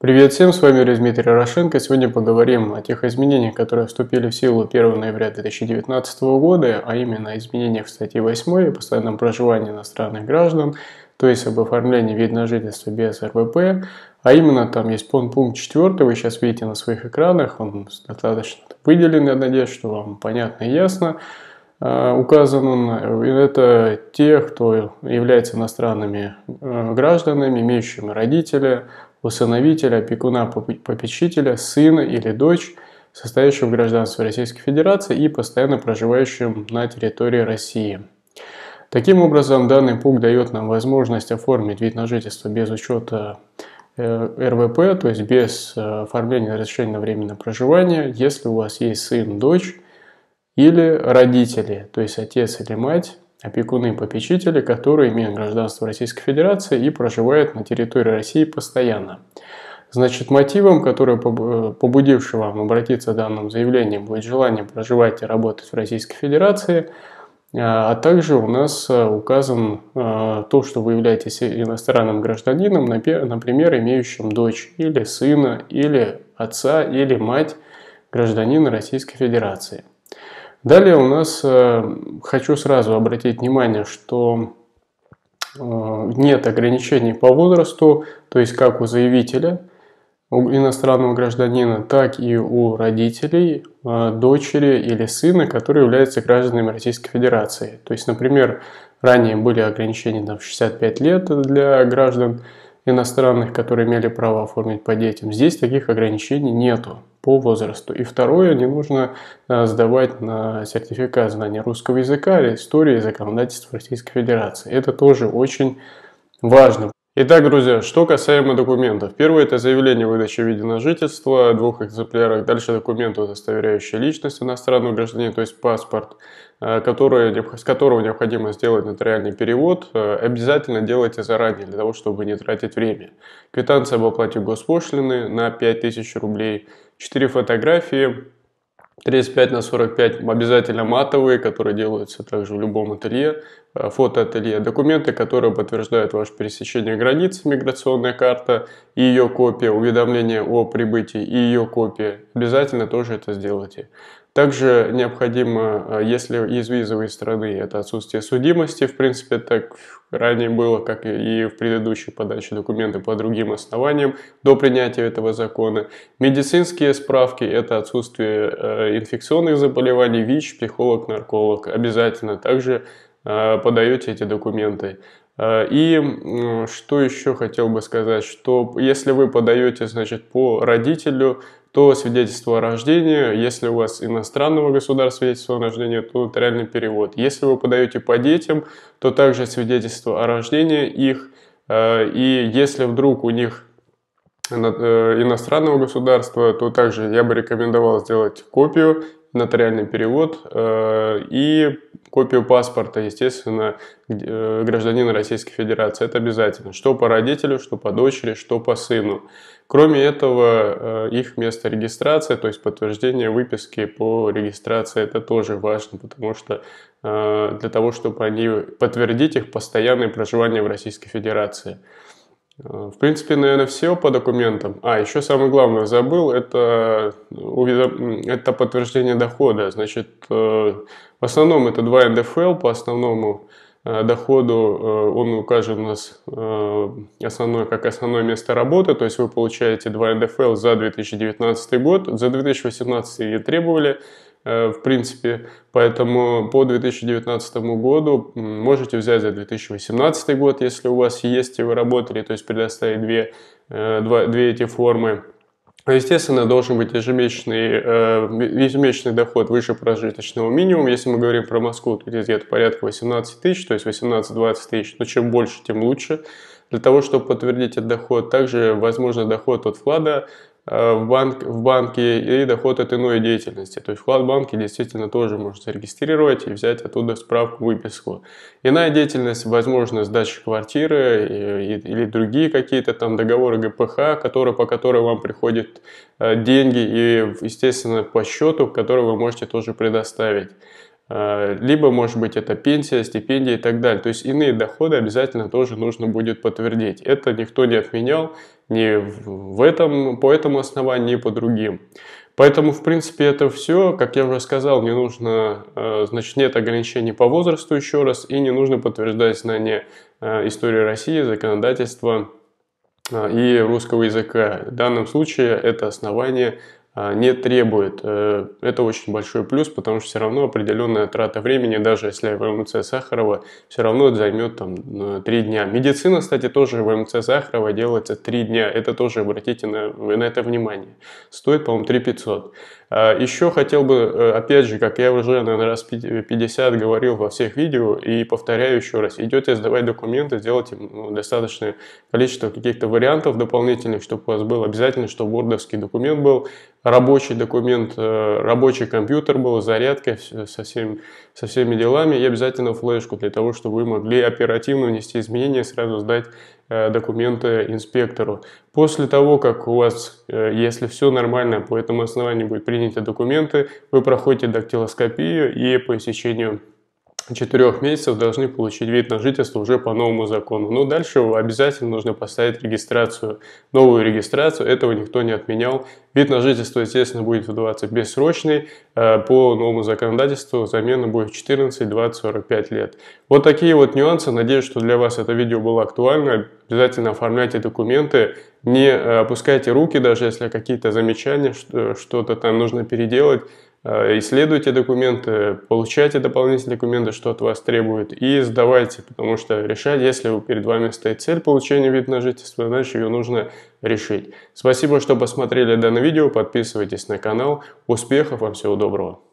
Привет всем, с вами Дмитрий Ярошенко. Сегодня поговорим о тех изменениях, которые вступили в силу 1 ноября 2019 года, а именно изменениях в статье 8 о постоянном проживании иностранных граждан, то есть об оформлении вид на жительство без РВП, а именно там есть пункт 4, вы сейчас видите на своих экранах, он достаточно выделен, я надеюсь, что вам понятно и ясно а, указан он, это те, кто является иностранными э, гражданами, имеющими родителя, усыновителя, опекуна, попечителя, сына или дочь, состоящего в гражданстве Российской Федерации и постоянно проживающим на территории России. Таким образом, данный пункт дает нам возможность оформить вид на жительство без учета э, РВП, то есть без э, оформления разрешения на временное проживание, если у вас есть сын, дочь или родители, то есть отец или мать, опекуны-попечители, и которые имеют гражданство Российской Федерации и проживают на территории России постоянно. Значит, мотивом, который побудивший вам обратиться данным заявлением, будет желание проживать и работать в Российской Федерации, а, а также у нас э, указан э, то, что вы являетесь иностранным гражданином, например, имеющим дочь или сына, или отца, или мать гражданина Российской Федерации. Далее у нас, э, хочу сразу обратить внимание, что э, нет ограничений по возрасту, то есть как у заявителя, у иностранного гражданина, так и у родителей, э, дочери или сына, которые являются гражданами Российской Федерации. То есть, например, ранее были ограничения там, 65 лет для граждан иностранных, которые имели право оформить по детям. Здесь таких ограничений нету по возрасту. И второе, не нужно э, сдавать на сертификат знания русского языка или истории и законодательства Российской Федерации. Это тоже очень важно. Итак, друзья, что касаемо документов. Первое – это заявление выдачи вида на жительство, двух экземплярах. Дальше документ, удостоверяющий личность иностранного гражданина, то есть паспорт, э, который, с которого необходимо сделать нотариальный перевод. Э, обязательно делайте заранее, для того, чтобы не тратить время. Квитанция об оплате госпошлины на 5000 рублей, Четыре фотографии, 35 на 45 обязательно матовые, которые делаются также в любом ателье, э, фотоателье, документы, которые подтверждают ваше пересечение границы, миграционная карта и ее копия, уведомление о прибытии и ее копия. Обязательно тоже это сделайте. Также необходимо, э, если из визовой страны, это отсутствие судимости, в принципе, так ранее было, как и в предыдущей подаче документов по другим основаниям до принятия этого закона. Медицинские справки – это отсутствие э, инфекционных заболеваний, ВИЧ, психолог, нарколог. Обязательно также э, подаете эти документы. И что еще хотел бы сказать, что если вы подаете, значит, по родителю, то свидетельство о рождении, если у вас иностранного государства свидетельство о рождении, то нотариальный перевод. Если вы подаете по детям, то также свидетельство о рождении их, э, и если вдруг у них э, иностранного государства, то также я бы рекомендовал сделать копию, нотариальный перевод э, и копию паспорта, естественно, гражданина Российской Федерации. Это обязательно. Что по родителю, что по дочери, что по сыну. Кроме этого, э, их место регистрации, то есть подтверждение выписки по регистрации, это тоже важно, потому что э, для того, чтобы они подтвердить их постоянное проживание в Российской Федерации. Э, в принципе, наверное, все по документам. А, еще самое главное, забыл, это, это подтверждение дохода. Значит, в основном это два НДФЛ по основному Э, доходу э, он укажет у нас э, основное, как основное место работы, то есть вы получаете 2 НДФЛ за 2019 год, за 2018 не требовали, в принципе, поэтому по 2019 году можете взять за 2018 год, если у вас есть и вы работали, то есть предоставить две, два, две эти формы, но, ну, естественно, должен быть ежемесячный, э, ежемесячный доход выше прожиточного минимума. Если мы говорим про Москву, то здесь где-то порядка 18 тысяч, то есть 18-20 тысяч. Но чем больше, тем лучше. Для того, чтобы подтвердить этот доход, также возможно доход от вклада Э, в, банк, в банке и доход от иной деятельности. То есть вклад в банке действительно тоже можно зарегистрировать и взять оттуда справку, выписку. Иная деятельность, возможно, сдача квартиры э, или другие какие-то там договоры ГПХ, которые, по которым вам приходят э, деньги и, естественно, по счету, который вы можете тоже предоставить. Э, либо, может быть, это пенсия, стипендия и так далее. То есть иные доходы обязательно тоже нужно будет подтвердить. Это никто не отменял ни в этом, по этому основанию, ни по другим. Поэтому, в принципе, это все. Как я уже сказал, не нужно, э, значит, нет ограничений по возрасту еще раз, и не нужно подтверждать знания э, истории России, законодательства и русского языка. В данном случае это основание а, не требует. Э, это очень большой плюс, потому что все равно определенная трата времени, даже если ВМЦ Сахарова, все равно это займет там 3 э, дня. Медицина, кстати, тоже ВМЦ Сахарова делается 3 дня. Это тоже обратите на, на это внимание. Стоит, по-моему, 3 500. А еще хотел бы, э, опять же, как я уже, наверное, раз 50 э, говорил во всех видео, и повторяю еще раз, идете сдавать документы, сделайте ну, достаточное количество каких-то вариантов дополнительных, чтобы у вас был обязательно, чтобы вордовский документ был, рабочий документ, э, рабочий компьютер был, зарядка со, всем, со всеми делами и обязательно флешку для того, чтобы вы могли оперативно внести изменения, сразу сдать Э, документы инспектору. После того, как у вас, э, если все нормально, по этому основанию будут приняты документы, вы проходите дактилоскопию и по истечению четырех месяцев должны получить вид на жительство уже по новому закону. Но дальше обязательно нужно поставить регистрацию, новую регистрацию, этого никто не отменял. Вид на жительство, естественно, будет выдаваться бессрочный, э, по новому законодательству замена будет 14, 20, 45 лет. Вот такие вот нюансы, надеюсь, что для вас это видео было актуально. Обязательно оформляйте документы, не э, опускайте руки, даже если какие-то замечания, э, что-то там нужно переделать, Э, исследуйте документы, получайте дополнительные документы, что от вас требует, и сдавайте, потому что решать, если перед вами стоит цель получения вид на жительство, значит ее нужно решить. Спасибо, что посмотрели данное видео, подписывайтесь на канал, успехов, вам всего доброго.